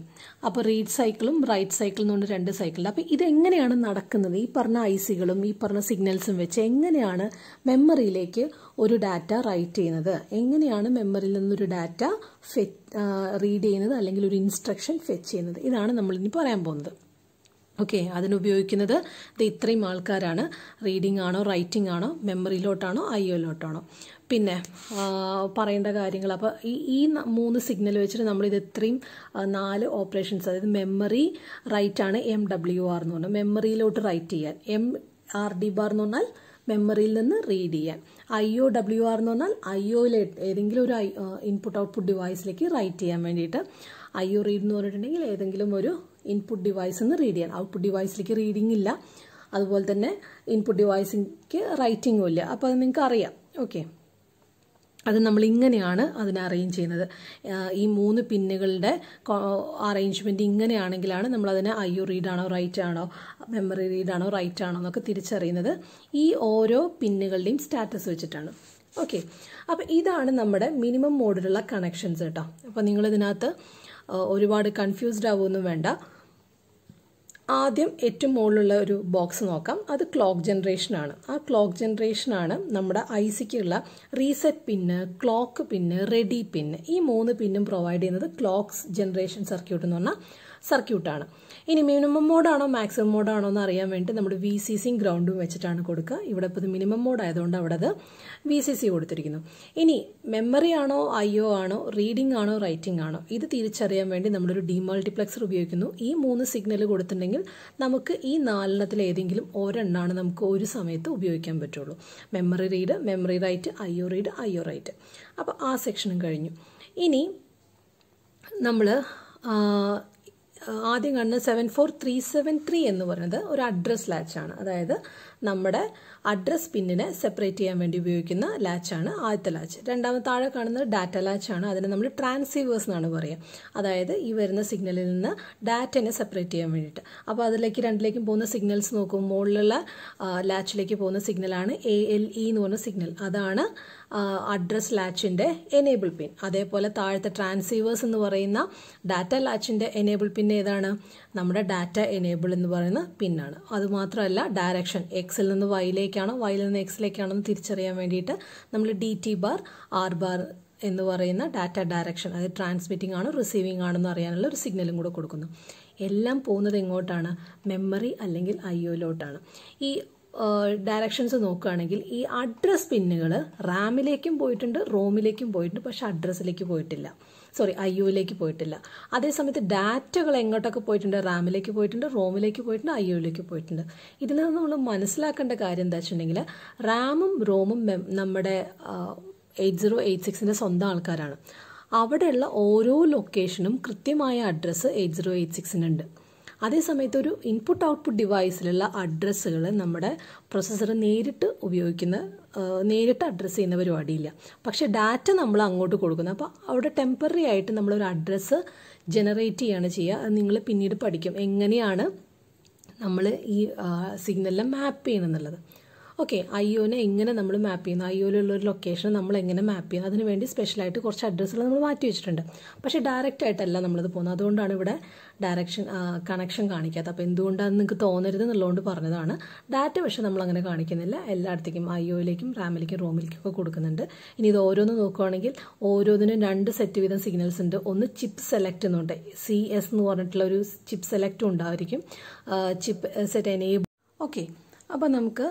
അപ്പോൾ റീഡ് സൈക്കിളും റൈറ്റ് സൈക്കിളും പറഞ്ഞ രണ്ട് സൈക്കിളുണ്ട് അപ്പോൾ ഇതെങ്ങനെയാണ് നടക്കുന്നത് ഈ പറഞ്ഞ ഐസികളും ഈ പറഞ്ഞ സിഗ്നൽസും വെച്ച് എങ്ങനെയാണ് മെമ്മറിയിലേക്ക് ഒരു ഡാറ്റ റൈറ്റ് ചെയ്യുന്നത് എങ്ങനെയാണ് മെമ്മറിയിൽ നിന്നൊരു ഡാറ്റ ഫെ റീഡ് ചെയ്യുന്നത് അല്ലെങ്കിൽ ഒരു ഇൻസ്ട്രക്ഷൻ ഫെച്ച് ചെയ്യുന്നത് ഇതാണ് നമ്മൾ ഇനി പറയാൻ പോകുന്നത് ഓക്കെ അതിനുപയോഗിക്കുന്നത് ഇത് ഇത്രയും ആൾക്കാരാണ് റീഡിംഗ് ആണോ റൈറ്റിംഗ് ആണോ മെമ്മറിയിലോട്ടാണോ ഐ ഒയിലോട്ടാണോ പിന്നെ പറയേണ്ട കാര്യങ്ങൾ അപ്പോൾ ഈ ഈ മൂന്ന് സിഗ്നൽ വെച്ചിട്ട് നമ്മൾ ഇത് ഇത്രയും നാല് ഓപ്പറേഷൻസ് അതായത് മെമ്മറി റൈറ്റ് ആണ് എം ഡബ്ല്യു ആർ എന്ന് പറഞ്ഞാൽ മെമ്മറിയിലോട്ട് റൈറ്റ് ചെയ്യാൻ എം ആർ ഡി ബാർ എന്ന് പറഞ്ഞാൽ മെമ്മറിയിൽ നിന്ന് റീഡ് ചെയ്യാൻ ഐ ഒ ഡബ്ല്യു ആർ എന്ന് പറഞ്ഞാൽ ഐ ഒയിലെ ഏതെങ്കിലും ഒരു ഇൻപുട്ട് ഔട്ട്പുട്ട് ഡിവൈസിലേക്ക് റൈറ്റ് ചെയ്യാൻ വേണ്ടിയിട്ട് ഐ യു റീഡ് എന്ന് പറഞ്ഞിട്ടുണ്ടെങ്കിൽ ഏതെങ്കിലും ഒരു ഇൻപുട്ട് ഡിവൈസിൽ നിന്ന് റീഡ് ചെയ്യണം ഔട്ട്പുട്ട് ഡിവൈസിലേക്ക് റീഡിംഗ് ഇല്ല അതുപോലെ തന്നെ ഇൻപുട്ട് ഡിവൈസിലേക്ക് റൈറ്റിംഗും ഇല്ല അപ്പോൾ അത് നിങ്ങൾക്ക് അറിയാം ഓക്കെ അത് നമ്മൾ ഇങ്ങനെയാണ് അതിനെ അറേഞ്ച് ചെയ്യുന്നത് ഈ മൂന്ന് പിന്നുകളുടെ അറേഞ്ച്മെൻറ്റ് ഇങ്ങനെയാണെങ്കിലാണ് നമ്മൾ അതിനെ ഐ യു റീഡ് ആണോ റൈറ്റ് ആണോ മെമ്മറി റീഡ് ആണോ റൈറ്റ് ആണോ എന്നൊക്കെ തിരിച്ചറിയുന്നത് ഈ ഓരോ പിന്നുകളുടെയും സ്റ്റാറ്റസ് വെച്ചിട്ടാണ് ഓക്കെ അപ്പോൾ ഇതാണ് നമ്മുടെ മിനിമം മോഡിലുള്ള കണക്ഷൻസ് കേട്ടോ അപ്പോൾ നിങ്ങളിതിനകത്ത് ഒരുപാട് കൺഫ്യൂസ്ഡ് ആവുമൊന്നും വേണ്ട ആദ്യം ഏറ്റവും മുകളിലുള്ള ഒരു ബോക്സ് നോക്കാം അത് ക്ലോക്ക് ജനറേഷനാണ് ആ ക്ലോക്ക് ജനറേഷനാണ് നമ്മുടെ ഐ സിക്കുള്ള reset pin clock pin ready pin ഈ മൂന്ന് പിന്നും പ്രൊവൈഡ് ചെയ്യുന്നത് ക്ലോക്ക്സ് ജനറേഷൻ സർക്യൂട്ട് എന്ന് പറഞ്ഞ സർക്യൂട്ടാണ് ഇനി മിനിമം മോഡാണോ മാക്സിമം മോഡാണോ എന്ന് അറിയാൻ വേണ്ടി നമ്മൾ വി സി സിയും ഗ്രൗണ്ടും വെച്ചിട്ടാണ് കൊടുക്കുക ഇവിടെ ഇപ്പോൾ ഇത് മിനിമം മോഡ് ആയതുകൊണ്ട് അവിടെ അത് വി സി സി കൊടുത്തിരിക്കുന്നു ഇനി മെമ്മറി ആണോ ഐ ഒ ആണോ റീഡിംഗ് ആണോ റൈറ്റിംഗ് ആണോ ഇത് തിരിച്ചറിയാൻ വേണ്ടി നമ്മളൊരു ഡിമൾട്ടിപ്ലക്സർ ഉപയോഗിക്കുന്നു ഈ മൂന്ന് സിഗ്നൽ കൊടുത്തിട്ടുണ്ടെങ്കിൽ നമുക്ക് ഈ നാലെണ്ണത്തിൽ ഏതെങ്കിലും ഒരെണ്ണമാണ് നമുക്ക് ഒരു സമയത്ത് ഉപയോഗിക്കാൻ പറ്റുള്ളൂ memory read memory write I O read I O write അപ്പോൾ ആ സെക്ഷനും കഴിഞ്ഞു ഇനി നമ്മൾ ആദ്യം കാണുന്നത് seven four three seven three എന്ന് പറയുന്നത് ഒരു അഡ്രസ് ലാച്ചാണ് അതായത് നമ്മുടെ അഡ്രസ് പിന്നിനെ സെപ്പറേറ്റ് ചെയ്യാൻ വേണ്ടി ഉപയോഗിക്കുന്ന ലാച്ചാണ് ആദ്യത്തെ ലാച്ച് രണ്ടാമത്തെ താഴെ കാണുന്നത് ഡാറ്റ ലാച്ചാണ് അതിനെ നമ്മൾ ട്രാൻസീവേഴ്സ് എന്നാണ് പറയുക അതായത് ഈ വരുന്ന സിഗ്നലിൽ നിന്ന് ഡാറ്റനെ സെപ്പറേറ്റ് ചെയ്യാൻ വേണ്ടിയിട്ട് അപ്പോൾ അതിലേക്ക് രണ്ടിലേക്കും പോകുന്ന സിഗ്നൽസ് നോക്കും മുകളിലുള്ള ലാച്ചിലേക്ക് പോകുന്ന സിഗ്നലാണ് എ എൽ ഇ എന്ന് പറഞ്ഞ സിഗ്നൽ അതാണ് അഡ്രസ് ലാച്ചിൻ്റെ എനേബിൾ പിൻ അതേപോലെ താഴത്തെ ട്രാൻസീവേഴ്സ് എന്ന് പറയുന്ന ഡാറ്റ ലാച്ചിൻ്റെ എനേബിൾ പിൻ ഏതാണ് നമ്മുടെ ഡാറ്റ എനേബിൾ എന്ന് പറയുന്ന പിന്നാണ് അതുമാത്രമല്ല ഡയറക്ഷൻ എക്സിൽ നിന്ന് വൈയിലേക്കാണോ വൈയിൽ നിന്ന് എക്സിലേക്കാണോ എന്ന് തിരിച്ചറിയാൻ വേണ്ടിയിട്ട് നമ്മൾ D T bar R bar എന്ന് പറയുന്ന ഡാറ്റ ഡയറക്ഷൻ അതായത് ട്രാൻസ്മിറ്റിംഗ് ആണോ റിസീവിംഗ് ആണെന്ന് അറിയാനുള്ള ഒരു സിഗ്നലും കൂടെ കൊടുക്കുന്നു എല്ലാം പോകുന്നത് എങ്ങോട്ടാണ് മെമ്മറി അല്ലെങ്കിൽ ഐ ഒയിലോട്ടാണ് ഈ ഡയറക്ഷൻസ് നോക്കുകയാണെങ്കിൽ ഈ അഡ്രസ് പിന്നുകൾ റാമിലേക്കും പോയിട്ടുണ്ട് റോമിലേക്കും പോയിട്ടുണ്ട് പക്ഷെ അഡ്രസ്സിലേക്ക് പോയിട്ടില്ല സോറി ഐ യുയിലേക്ക് പോയിട്ടില്ല അതേസമയത്ത് ഡാറ്റകൾ എങ്ങോട്ടൊക്കെ പോയിട്ടുണ്ട് റാമിലേക്ക് പോയിട്ടുണ്ട് റോമിലേക്ക് പോയിട്ടുണ്ട് ഐ യുയിലേക്ക് പോയിട്ടുണ്ട് ഇതിൽ നിന്ന് നമ്മൾ മനസ്സിലാക്കേണ്ട കാര്യം എന്താ വെച്ചിട്ടുണ്ടെങ്കിൽ റാമും റോമും നമ്മുടെ എയ്റ്റ് സീറോ എയ്റ്റ് സിക്സിൻ്റെ സ്വന്തം ആൾക്കാരാണ് അവിടെയുള്ള ഓരോ ലൊക്കേഷനും കൃത്യമായ അഡ്രസ്സ് എയ്റ്റ് സീറോ എയ്റ്റ് സിക്സിനുണ്ട് അതേസമയത്ത് ഒരു ഇൻപുട്ട് ഔട്ട്പുട്ട് ഡിവൈസിലുള്ള അഡ്രസ്സുകൾ നമ്മുടെ പ്രൊസസ്സർ നേരിട്ട് ഉപയോഗിക്കുന്ന നേരിട്ട് അഡ്രസ്സ് ചെയ്യുന്നവരും അടിയില്ല പക്ഷേ ഡാറ്റ നമ്മൾ അങ്ങോട്ട് കൊടുക്കുന്നു അപ്പോൾ അവിടെ ടെമ്പററി ആയിട്ട് നമ്മളൊരു അഡ്രസ്സ് ജനറേറ്റ് ചെയ്യുകയാണ് ചെയ്യുക അത് നിങ്ങൾ പിന്നീട് പഠിക്കും എങ്ങനെയാണ് നമ്മൾ ഈ സിഗ്നലിനെ മാപ്പ് എന്നുള്ളത് ഓക്കെ അയ്യോനെ എങ്ങനെ നമ്മൾ മാപ്പ് ചെയ്യുന്നു അയ്യോയിലുള്ള ഒരു ലൊക്കേഷൻ നമ്മൾ എങ്ങനെ മാപ്പ് ചെയ്യുന്നു അതിന് വേണ്ടി സ്പെഷ്യലായിട്ട് കുറച്ച് അഡ്രസ്സുകൾ നമ്മൾ മാറ്റി വെച്ചിട്ടുണ്ട് പക്ഷേ ഡയറക്റ്റ് ആയിട്ടല്ല നമ്മളിത് പോകുന്നത് അതുകൊണ്ടാണ് ഇവിടെ ഡയറക്ഷൻ കണക്ഷൻ കാണിക്കാത്തത് അപ്പോൾ എന്തുകൊണ്ടാണ് നിങ്ങൾക്ക് തോന്നരുത് എന്നുള്ളതുകൊണ്ട് പറഞ്ഞതാണ് ഡാറ്റ പക്ഷേ നമ്മൾ അങ്ങനെ കാണിക്കുന്നില്ല എല്ലായിടത്തേക്കും അയ്യോയിലേക്കും റാമിലേക്കും റോമിലേക്കും ഒക്കെ കൊടുക്കുന്നുണ്ട് ഇനി ഇത് ഓരോന്ന് നോക്കുകയാണെങ്കിൽ ഓരോന്നിനും രണ്ട് സെറ്റ് വീതം സിഗ്നൽസ് ഉണ്ട് ഒന്ന് ചിപ്പ് സെലക്ട് എന്നുണ്ട് സി എസ് എന്ന് പറഞ്ഞിട്ടുള്ള ഒരു ചിപ്പ് സെലക്റ്റും ഉണ്ടായിരിക്കും ചിപ്പ് സെറ്റ് എനേബിൾ ഓക്കെ അപ്പോൾ നമുക്ക്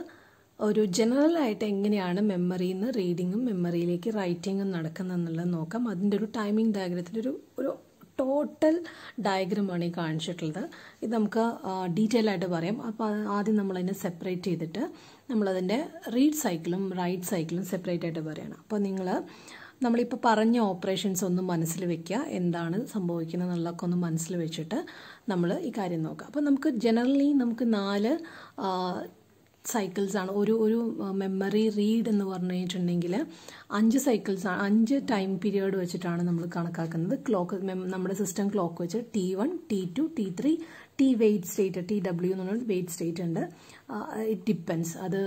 ഒരു ജനറൽ ആയിട്ട് എങ്ങനെയാണ് മെമ്മറിയിൽ നിന്ന് റീഡിങ്ങും മെമ്മറിയിലേക്ക് റൈറ്റിങ്ങും നടക്കുന്നതെന്നുള്ളത് നോക്കാം അതിൻ്റെ ഒരു ടൈമിംഗ് ഡയഗ്രത്തിൻ്റെ ഒരു ഒരു ടോട്ടൽ ഡയഗ്രമാണ് ഈ കാണിച്ചിട്ടുള്ളത് ഇത് നമുക്ക് ഡീറ്റെയിൽ ആയിട്ട് പറയാം അപ്പോൾ ആദ്യം നമ്മളതിനെ സെപ്പറേറ്റ് ചെയ്തിട്ട് നമ്മളതിൻ്റെ റീഡ് സൈക്കിളും റൈറ്റ് സൈക്കിളും സെപ്പറേറ്റ് ആയിട്ട് പറയണം അപ്പോൾ നിങ്ങൾ നമ്മളിപ്പോൾ പറഞ്ഞ ഓപ്പറേഷൻസ് ഒന്നും മനസ്സിൽ വെക്കുക എന്താണ് സംഭവിക്കുന്നത് എന്നുള്ളതൊക്കെ ഒന്ന് മനസ്സിൽ വെച്ചിട്ട് നമ്മൾ ഈ കാര്യം നോക്കാം അപ്പോൾ നമുക്ക് ജനറലി നമുക്ക് നാല് സൈക്കിൾസാണ് ഒരു ഒരു മെമ്മറി റീഡ് എന്ന് പറഞ്ഞിട്ടുണ്ടെങ്കിൽ അഞ്ച് സൈക്കിൾസാണ് അഞ്ച് ടൈം പീരിയഡ് വെച്ചിട്ടാണ് നമ്മൾ കണക്കാക്കുന്നത് ക്ലോക്ക് നമ്മുടെ സിസ്റ്റം ക്ലോക്ക് വെച്ച് T one T two T three T wait state T W എന്ന് പറഞ്ഞൊരു വെയിറ്റ് സ്റ്റേറ്റ് ഉണ്ട് ഇറ്റ് ഡിപ്പെൻസ് അത്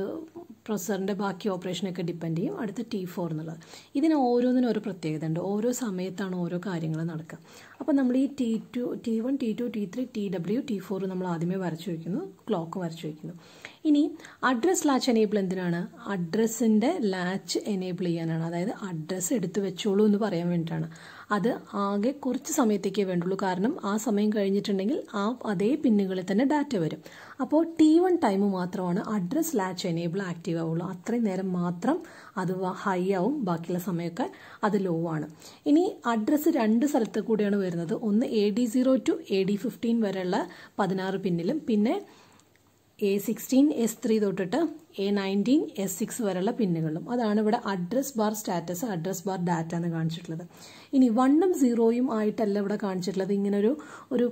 പ്രൊസറിൻ്റെ ബാക്കി ഓപ്പറേഷനൊക്കെ ഡിപ്പെൻഡ് ചെയ്യും അടുത്ത ടി ഫോർ എന്നുള്ളത് ഇതിന് ഓരോന്നിനും ഓരോ പ്രത്യേകത ഉണ്ട് ഓരോ സമയത്താണ് ഓരോ കാര്യങ്ങൾ നടക്കുക അപ്പോൾ നമ്മൾ ഈ T two T one T two T three T W T four നമ്മൾ ആദ്യമേ വരച്ചു വയ്ക്കുന്നു ക്ലോക്ക് വരച്ചു വയ്ക്കുന്നു ഇനി അഡ്രസ് ലാച്ച് എനേബിൾ എന്തിനാണ് അഡ്രസ്സിൻ്റെ ലാച്ച് എനേബിൾ ചെയ്യാനാണ് അതായത് അഡ്രസ്സ് എടുത്തു വെച്ചോളൂ എന്ന് പറയാൻ വേണ്ടിയിട്ടാണ് അത് ആകെ കുറച്ച് സമയത്തേക്കേ വേണ്ടുള്ളൂ കാരണം ആ സമയം കഴിഞ്ഞിട്ടുണ്ടെങ്കിൽ ആ അതേ പിന്നുകളിൽ തന്നെ ഡാറ്റ വരും അപ്പോൾ ടി വൺ ടൈം മാത്രമാണ് അഡ്രസ് ലാച്ച് എനേബിൾ ആക്റ്റീവ് ആവുള്ളൂ അത്രയും നേരം മാത്രം അത് ഹൈ ആവും ബാക്കിയുള്ള സമയമൊക്കെ അത് ലോ ആണ് ഇനി അഡ്രസ്സ് രണ്ട് സ്ഥലത്ത് കൂടിയാണ് വരുന്നത് ഒന്ന് A D zero to A D fifteen വരെയുള്ള പതിനാറ് പിന്നിലും പിന്നെ എ സിക്സ്റ്റീൻ എസ് ത്രീ തൊട്ടിട്ട് എ നയൻറ്റീൻ എസ് സിക്സ് വരെയുള്ള പിന്നുകളും അതാണ് ഇവിടെ address bar status address bar data എന്ന് കാണിച്ചിട്ടുള്ളത് ഇനി വണ്ണും സീറോയും ആയിട്ടല്ല ഇവിടെ കാണിച്ചിട്ടുള്ളത് ഇങ്ങനൊരു ഒരു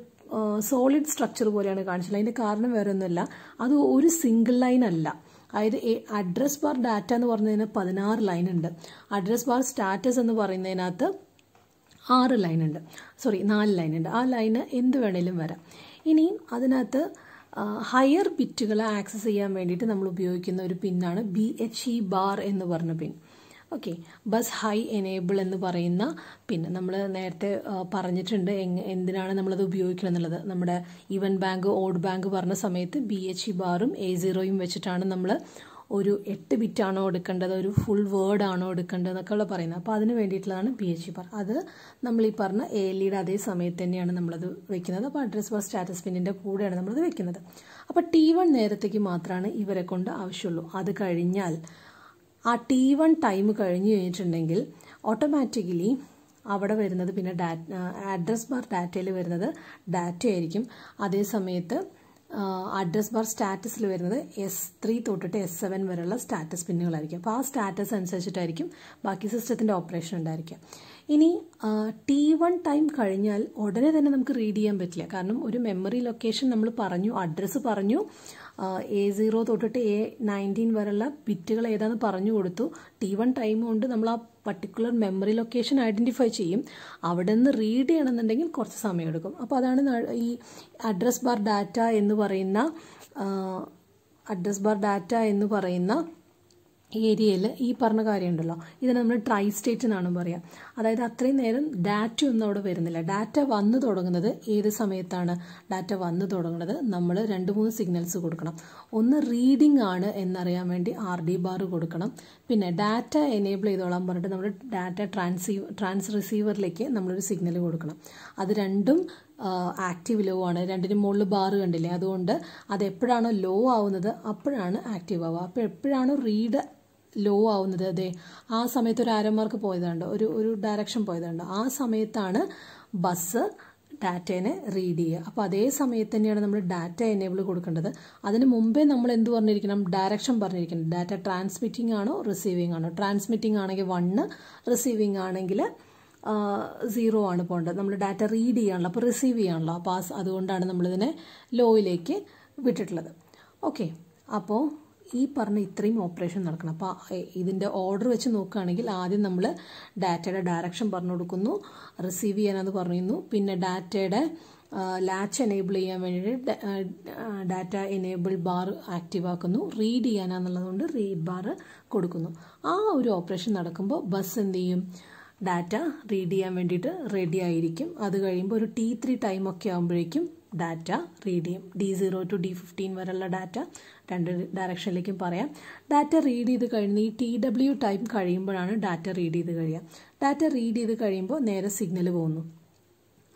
സോളിഡ് സ്ട്രക്ചർ പോലെയാണ് കാണിച്ചിട്ടുള്ളത് അതിൻ്റെ കാരണം വേറെ ഒന്നുമല്ല അത് ഒരു സിംഗിൾ ലൈൻ അല്ല അതായത് അഡ്രസ് ബാർ ഡാറ്റ എന്ന് പറഞ്ഞതിന് പതിനാറ് ലൈൻ ഉണ്ട് അഡ്രസ് ബാർ സ്റ്റാറ്റസ് എന്ന് പറയുന്നതിനകത്ത് ആറ് ലൈൻ ഉണ്ട് സോറി നാല് ലൈൻ ഉണ്ട് ആ ലൈന് എന്ത് വേണേലും വരാം ഇനിയും അതിനകത്ത് ഹയർ ബിറ്റുകളെ ആക്സസ് ചെയ്യാൻ വേണ്ടിയിട്ട് നമ്മൾ ഉപയോഗിക്കുന്ന ഒരു പിന്നാണ് ബി എച്ച് ഇ ബാർ എന്ന് പറഞ്ഞ pin okay bus high enable എന്ന് പറയുന്ന പിന്നെ നമ്മൾ നേരത്തെ പറഞ്ഞിട്ടുണ്ട് എന്തിനാണ് നമ്മളത് ഉപയോഗിക്കണം എന്നുള്ളത് നമ്മുടെ ഇവൻ ബാങ്ക് ഓഡ് ബാങ്ക് പറഞ്ഞ സമയത്ത് ബി എച്ച് ഇ ബാറും എ സീറോയും വെച്ചിട്ടാണ് നമ്മൾ ഒരു എട്ട് ബിറ്റ് ആണോ എടുക്കേണ്ടത് ഒരു ഫുൾ വേർഡ് ആണോ എടുക്കേണ്ടത് എന്നൊക്കെയുള്ള പറയുന്നത് അപ്പോൾ അതിന് വേണ്ടിയിട്ടുള്ളതാണ് പി എച്ച് ബാർ അത് നമ്മൾ ഈ പറഞ്ഞ എ എല്ലിയുടെ e അതേ സമയത്ത് തന്നെയാണ് നമ്മളത് വെക്കുന്നത് അപ്പോൾ അഡ്രസ് ബാർ സ്റ്റാറ്റസ് പിന്നിൻ്റെ കൂടെയാണ് നമ്മളത് വെക്കുന്നത് അപ്പോൾ ടി വൺ നേരത്തേക്ക് മാത്രമാണ് ഇവരെ കൊണ്ട് ആവശ്യമുള്ളൂ അത് കഴിഞ്ഞാൽ ആ ടി വൺ ടൈം കഴിഞ്ഞു കഴിഞ്ഞിട്ടുണ്ടെങ്കിൽ ഓട്ടോമാറ്റിക്കലി അവിടെ വരുന്നത് പിന്നെ ഡാറ്റ അഡ്രസ് ബാർ ഡാറ്റയിൽ വരുന്നത് ഡാറ്റ ആയിരിക്കും അതേ സമയത്ത് അഡ്രസ് ബാർ സ്റ്റാറ്റസിൽ വരുന്നത് എസ് ത്രീ തൊട്ടിട്ട് എസ് സെവൻ വരെയുള്ള സ്റ്റാറ്റസ് പിന്നുകളായിരിക്കും അപ്പോൾ ആ സ്റ്റാറ്റസ് അനുസരിച്ചിട്ടായിരിക്കും ബാക്കി സിസ്റ്റത്തിൻ്റെ ഓപ്പറേഷൻ ഉണ്ടായിരിക്കുക ഇനി ടി വൺ ടൈം കഴിഞ്ഞാൽ ഉടനെ തന്നെ നമുക്ക് റീഡ് ചെയ്യാൻ പറ്റില്ല കാരണം ഒരു മെമ്മറി ലൊക്കേഷൻ നമ്മൾ പറഞ്ഞു അഡ്രസ്സ് പറഞ്ഞു എ സീറോ തൊട്ടിട്ട് എ നയൻറ്റീൻ വരെയുള്ള ബിറ്റുകൾ ഏതാണെന്ന് പറഞ്ഞു കൊടുത്തു ടി വൺ ടൈം കൊണ്ട് നമ്മൾ ആ പർട്ടിക്കുലർ മെമ്മറി ലൊക്കേഷൻ ഐഡൻറ്റിഫൈ ചെയ്യും അവിടെ നിന്ന് റീഡ് ചെയ്യണമെന്നുണ്ടെങ്കിൽ കുറച്ച് സമയമെടുക്കും അപ്പോൾ അതാണ് ഈ അഡ്രസ് ബാർ ഡാറ്റ എന്ന് പറയുന്ന അഡ്രസ് ബാർ ഡാറ്റ എന്ന് പറയുന്ന ഏരിയയിൽ ഈ പറഞ്ഞ കാര്യമുണ്ടല്ലോ ഇതിനെ നമ്മൾ ട്രൈ സ്റ്റേറ്റ് എന്നാണ് പറയുക അതായത് അത്രയും നേരം ഡാറ്റ ഒന്നും അവിടെ വരുന്നില്ല ഡാറ്റ വന്നു തുടങ്ങുന്നത് ഏത് സമയത്താണ് ഡാറ്റ വന്നു തുടങ്ങുന്നത് നമ്മൾ രണ്ട് മൂന്ന് സിഗ്നൽസ് കൊടുക്കണം ഒന്ന് റീഡിംഗ് ആണ് എന്നറിയാൻ വേണ്ടി ആർ ഡി ബാർ കൊടുക്കണം പിന്നെ ഡാറ്റ എനേബിൾ ചെയ്തോളാൻ പറഞ്ഞിട്ട് നമ്മൾ ഡാറ്റ ട്രാൻസീവ് ട്രാൻസ് റിസീവറിലേക്ക് നമ്മളൊരു സിഗ്നൽ കൊടുക്കണം അത് രണ്ടും ആക്റ്റീവ് ലോ ആണ് രണ്ടിന് മുകളിൽ ബാർ കണ്ടില്ലേ അതുകൊണ്ട് അത് എപ്പോഴാണോ ലോ ആവുന്നത് അപ്പോഴാണ് ആക്റ്റീവ് ആവുക അപ്പോൾ എപ്പോഴാണോ റീഡ് ലോ ആവുന്നത് അതെ ആ സമയത്ത് ഒരു ആരോമാർക്ക് പോയതുണ്ട് ഒരു ഒരു ഡയറക്ഷൻ പോയതുണ്ട് ആ സമയത്താണ് ബസ് ഡാറ്റേനെ റീഡ് ചെയ്യുക അപ്പോൾ അതേ സമയത്ത് തന്നെയാണ് നമ്മൾ ഡാറ്റ എനേബിൾ കൊടുക്കേണ്ടത് അതിന് മുമ്പേ നമ്മൾ എന്ത് പറഞ്ഞിരിക്കണം ഡയറക്ഷൻ പറഞ്ഞിരിക്കണം ഡാറ്റ ട്രാൻസ്മിറ്റിംഗ് ആണോ റിസീവിംഗ് ആണോ ട്രാൻസ്മിറ്റിംഗ് ആണെങ്കിൽ വണ്ണ് റിസീവിംഗ് ആണെങ്കിൽ സീറോ ആണ് പോകേണ്ടത് നമ്മൾ ഡാറ്റ റീഡ് ചെയ്യാണല്ലോ അപ്പോൾ റിസീവ് ചെയ്യാണല്ലോ അപ്പോൾ അതുകൊണ്ടാണ് നമ്മളിതിനെ ലോയിലേക്ക് വിട്ടിട്ടുള്ളത് ഓക്കെ അപ്പോൾ ഈ പറഞ്ഞ ഇത്രയും ഓപ്പറേഷൻ നടക്കണം അപ്പോൾ ഇതിൻ്റെ ഓർഡർ വെച്ച് നോക്കുകയാണെങ്കിൽ ആദ്യം നമ്മൾ ഡാറ്റയുടെ ഡയറക്ഷൻ പറഞ്ഞു കൊടുക്കുന്നു റിസീവ് ചെയ്യാനത് പറയുന്നു പിന്നെ ഡാറ്റയുടെ ലാച്ച് എനേബിൾ ചെയ്യാൻ വേണ്ടിയിട്ട് ഡാറ്റ എനേബിൾ ബാർ ആക്റ്റീവ് ആക്കുന്നു റീഡ് ചെയ്യാനാന്നുള്ളതുകൊണ്ട് റീഡ് ബാർ കൊടുക്കുന്നു ആ ഒരു ഓപ്പറേഷൻ നടക്കുമ്പോൾ ബസ് എന്ത് ചെയ്യും ഡാറ്റ റീഡ് ചെയ്യാൻ വേണ്ടിയിട്ട് റെഡി ആയിരിക്കും അത് കഴിയുമ്പോൾ ഒരു ടി ത്രീ ഒക്കെ ആകുമ്പോഴേക്കും ഡാറ്റ റീഡ് ചെയ്യും D zero to D fifteen വരെയുള്ള ഡാറ്റ രണ്ട് ഡയറക്ഷനിലേക്കും പറയാം ഡാറ്റ റീഡ് ചെയ്ത് കഴിഞ്ഞ് ഈ ടി ഡബ്ല്യു ടൈം കഴിയുമ്പോഴാണ് ഡാറ്റ റീഡ് ചെയ്ത് കഴിയുക ഡാറ്റ റീഡ് ചെയ്ത് കഴിയുമ്പോൾ നേരെ സിഗ്നൽ പോകുന്നു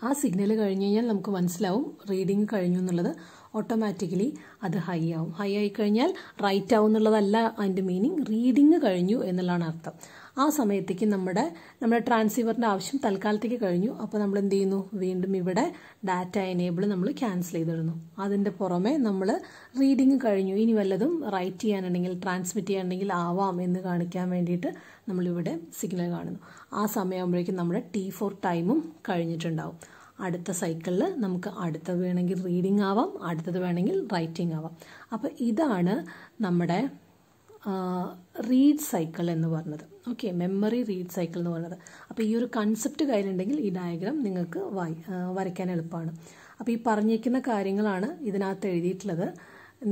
ആ സിഗ്നൽ കഴിഞ്ഞ് കഴിഞ്ഞാൽ നമുക്ക് മനസ്സിലാവും റീഡിങ് കഴിഞ്ഞു എന്നുള്ളത് ഓട്ടോമാറ്റിക്കലി അത് ഹൈ ആവും ഹൈ ആയി കഴിഞ്ഞാൽ റൈറ്റ് ആവും എന്നുള്ളതല്ല അതിൻ്റെ മീനിങ് റീഡിങ് കഴിഞ്ഞു എന്നുള്ളതാണ് അർത്ഥം ആ സമയത്തേക്ക് നമ്മുടെ നമ്മുടെ ട്രാൻസീവറിൻ്റെ ആവശ്യം തൽക്കാലത്തേക്ക് കഴിഞ്ഞു അപ്പോൾ നമ്മൾ എന്ത് ചെയ്യുന്നു വീണ്ടും ഇവിടെ ഡാറ്റ എനേബിൾ നമ്മൾ ക്യാൻസൽ ചെയ്തിടുന്നു അതിൻ്റെ പുറമെ നമ്മൾ റീഡിങ് കഴിഞ്ഞു ഇനി വല്ലതും റൈറ്റ് ചെയ്യാനുണ്ടെങ്കിൽ ട്രാൻസ്മിറ്റ് ചെയ്യാനുണ്ടെങ്കിൽ ആവാം എന്ന് കാണിക്കാൻ വേണ്ടിയിട്ട് നമ്മളിവിടെ സിഗ്നൽ കാണുന്നു ആ സമയമാകുമ്പോഴേക്കും നമ്മുടെ ടി ഫോർ ടൈമും കഴിഞ്ഞിട്ടുണ്ടാവും അടുത്ത സൈക്കിളിൽ നമുക്ക് അടുത്തത് വേണമെങ്കിൽ റീഡിങ് ആവാം അടുത്തത് വേണമെങ്കിൽ റൈറ്റിംഗ് ആവാം അപ്പോൾ ഇതാണ് നമ്മുടെ റീഡ് സൈക്കിൾ എന്ന് പറഞ്ഞത് ഓക്കെ മെമ്മറി റീഡ് സൈക്കിൾ എന്ന് പറഞ്ഞത് അപ്പോൾ ഈ ഒരു കൺസെപ്റ്റ് കയ്യിലുണ്ടെങ്കിൽ ഈ ഡയഗ്രാം നിങ്ങൾക്ക് വായി വരയ്ക്കാൻ എളുപ്പമാണ് അപ്പോൾ ഈ പറഞ്ഞിരിക്കുന്ന കാര്യങ്ങളാണ് ഇതിനകത്ത് എഴുതിയിട്ടുള്ളത്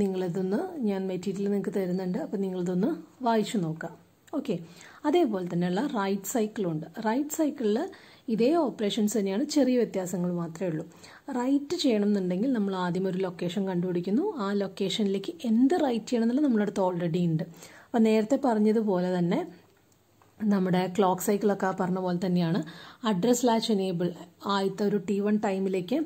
നിങ്ങളിതൊന്ന് ഞാൻ മെറ്റീരിയൽ നിങ്ങൾക്ക് തരുന്നുണ്ട് അപ്പോൾ നിങ്ങളിതൊന്ന് വായിച്ചു നോക്കാം ഓക്കെ അതേപോലെ തന്നെയുള്ള റൈറ്റ് സൈക്കിളുണ്ട് റൈറ്റ് സൈക്കിളിൽ ഇതേ ഓപ്പറേഷൻസ് തന്നെയാണ് ചെറിയ വ്യത്യാസങ്ങൾ മാത്രമേ ഉള്ളൂ റൈറ്റ് ചെയ്യണം എന്നുണ്ടെങ്കിൽ നമ്മൾ ആദ്യം ഒരു ലൊക്കേഷൻ കണ്ടുപിടിക്കുന്നു ആ ലൊക്കേഷനിലേക്ക് എന്ത് റൈറ്റ് ചെയ്യണം എന്നുള്ളത് നമ്മളടുത്ത് ഓൾറെഡി ഉണ്ട് അപ്പോൾ നേരത്തെ പറഞ്ഞതുപോലെ തന്നെ നമ്മുടെ ക്ലോക്ക് സൈക്കിളൊക്കെ പറഞ്ഞ പോലെ തന്നെയാണ് അഡ്രസ് ലാച്ച് എനേബിൾ ആദ്യത്തെ ഒരു ടി വൺ ടൈമിലേക്ക്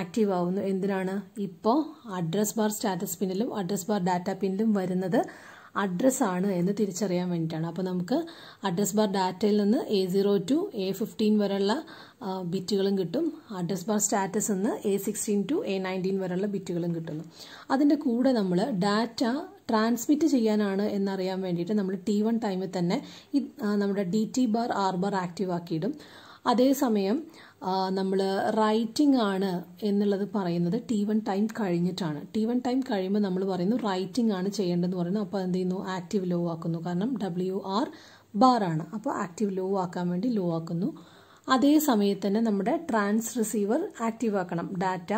ആക്റ്റീവ് ആവുന്നു എന്തിനാണ് ഇപ്പോൾ അഡ്രസ് ബാർ സ്റ്റാറ്റസ് പിന്നിലും അഡ്രസ് ബാർ ഡാറ്റ പിന്നിലും വരുന്നത് അഡ്രസ്സാണ് എന്ന് തിരിച്ചറിയാൻ വേണ്ടിയിട്ടാണ് അപ്പോൾ നമുക്ക് അഡ്രസ് ബാർ ഡാറ്റയിൽ നിന്ന് A zero to A fifteen വരെയുള്ള ബിറ്റുകളും കിട്ടും അഡ്രസ് ബാർ സ്റ്റാറ്റസ് നിന്ന് A sixteen to A nineteen വരെയുള്ള ബിറ്റുകളും കിട്ടുന്നു അതിൻ്റെ കൂടെ നമ്മൾ ഡാറ്റ ട്രാൻസ്മിറ്റ് ചെയ്യാനാണ് എന്നറിയാൻ വേണ്ടിയിട്ട് നമ്മൾ ടി വൺ ടൈമിൽ തന്നെ നമ്മുടെ D T bar R bar active ആക്കിയിടും അതേസമയം നമ്മൾ റൈറ്റിംഗ് ആണ് എന്നുള്ളത് പറയുന്നത് ടി വൺ ടൈം കഴിഞ്ഞിട്ടാണ് ടി വൺ ടൈം കഴിയുമ്പോൾ നമ്മൾ പറയുന്നു റൈറ്റിംഗ് ആണ് ചെയ്യേണ്ടതെന്ന് പറയുന്നു അപ്പോൾ എന്ത് ചെയ്യുന്നു ആക്റ്റീവ് ലോ ആക്കുന്നു കാരണം ഡബ്ല്യു ആർ ബാർ ആണ് അപ്പോൾ ആക്റ്റീവ് ലോ ആക്കാൻ വേണ്ടി ലോ ആക്കുന്നു അതേ സമയത്ത് തന്നെ നമ്മുടെ ട്രാൻസ് റിസീവർ ആക്റ്റീവ് ആക്കണം ഡാറ്റ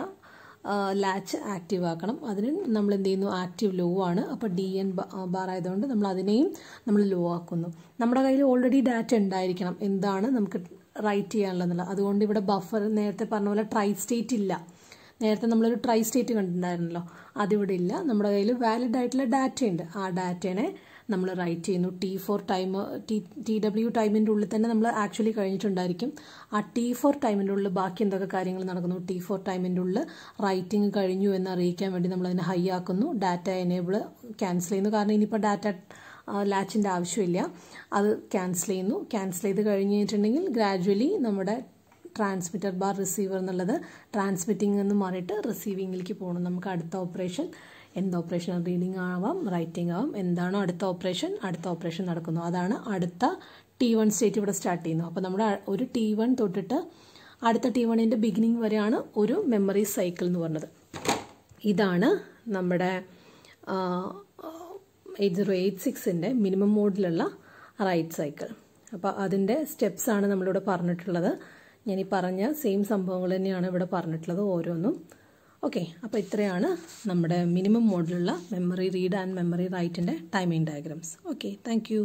ലാച്ച് ആക്റ്റീവ് ആക്കണം അതിന് നമ്മൾ എന്ത് ചെയ്യുന്നു ആക്റ്റീവ് ലോ ആണ് അപ്പോൾ ഡി എൻ ബാർ ആയതുകൊണ്ട് നമ്മൾ അതിനെയും നമ്മൾ ലോ ആക്കുന്നു നമ്മുടെ കയ്യിൽ ഓൾറെഡി ഡാറ്റ ഉണ്ടായിരിക്കണം എന്താണ് നമുക്ക് റൈറ്റ് ചെയ്യാനുള്ളതെന്നുള്ളത് അതുകൊണ്ട് ഇവിടെ ബഫർ നേരത്തെ പറഞ്ഞ പോലെ ട്രൈ സ്റ്റേറ്റ് ഇല്ല നേരത്തെ നമ്മളൊരു ട്രൈ സ്റ്റേറ്റ് കണ്ടിട്ടുണ്ടായിരുന്നല്ലോ അതിവിടെ ഇല്ല നമ്മുടെ കയ്യിൽ വാലിഡ് ആയിട്ടുള്ള ഡാറ്റ ഉണ്ട് ആ ഡാറ്റേനെ നമ്മൾ റൈറ്റ് ചെയ്യുന്നു T four time T W ടൈമിൻ്റെ ഉള്ളിൽ തന്നെ നമ്മൾ ആക്ച്വലി കഴിഞ്ഞിട്ടുണ്ടായിരിക്കും ആ ടി ഫോർ ടൈമിൻ്റെ ഉള്ളിൽ ബാക്കി എന്തൊക്കെ കാര്യങ്ങൾ നടക്കുന്നു ടി ഫോർ ടൈമിൻ്റെ ഉള്ളിൽ റൈറ്റിംഗ് കഴിഞ്ഞു എന്ന് അറിയിക്കാൻ വേണ്ടി നമ്മൾ അതിനെ ഹൈ ആക്കുന്നു ഡാറ്റ എനേബിൾ ക്യാൻസൽ ചെയ്യുന്നു കാരണം ഇനിയിപ്പോൾ ഡാറ്റ ലാച്ചിൻ്റെ ആവശ്യമില്ല അത് ക്യാൻസൽ ചെയ്യുന്നു ക്യാൻസൽ ചെയ്ത് കഴിഞ്ഞിട്ടുണ്ടെങ്കിൽ ഗ്രാജുവലി നമ്മുടെ ട്രാൻസ്മിറ്റർ ബാർ റിസീവർ എന്നുള്ളത് ട്രാൻസ്മിറ്റിംഗ് എന്ന് മാറിയിട്ട് റിസീവിങ്ങിലേക്ക് പോകണം നമുക്ക് അടുത്ത ഓപ്പറേഷൻ എന്ത് ഓപ്പറേഷൻ റീഡിങ് ആവാം റൈറ്റിംഗ് ആവാം എന്താണോ അടുത്ത ഓപ്പറേഷൻ അടുത്ത ഓപ്പറേഷൻ നടക്കുന്നു അതാണ് അടുത്ത ടി വൺ സ്റ്റേറ്റ് ഇവിടെ സ്റ്റാർട്ട് ചെയ്യുന്നു അപ്പോൾ നമ്മുടെ ഒരു ടി വൺ തൊട്ടിട്ട് അടുത്ത ടി വണ്ണിൻ്റെ ബിഗിനിങ് വരെയാണ് ഒരു മെമ്മറി സൈക്കിൾ എന്ന് പറഞ്ഞത് ഇതാണ് നമ്മുടെ എയ്റ്റ് സീറോ എയ്റ്റ് സിക്സിൻ്റെ മിനിമം മോഡിലുള്ള റൈറ്റ് സൈക്കിൾ അപ്പോൾ അതിൻ്റെ സ്റ്റെപ്സാണ് നമ്മളിവിടെ പറഞ്ഞിട്ടുള്ളത് ഞാൻ ഈ പറഞ്ഞ സെയിം സംഭവങ്ങൾ തന്നെയാണ് ഇവിടെ പറഞ്ഞിട്ടുള്ളത് ഓരോന്നും ഓക്കെ അപ്പോൾ ഇത്രയാണ് നമ്മുടെ മിനിമം മോഡിലുള്ള മെമ്മറി റീഡ് ആൻഡ് മെമ്മറി റൈറ്റിൻ്റെ ടൈമിംഗ് ഡയഗ്രംസ് ഓക്കെ താങ്ക്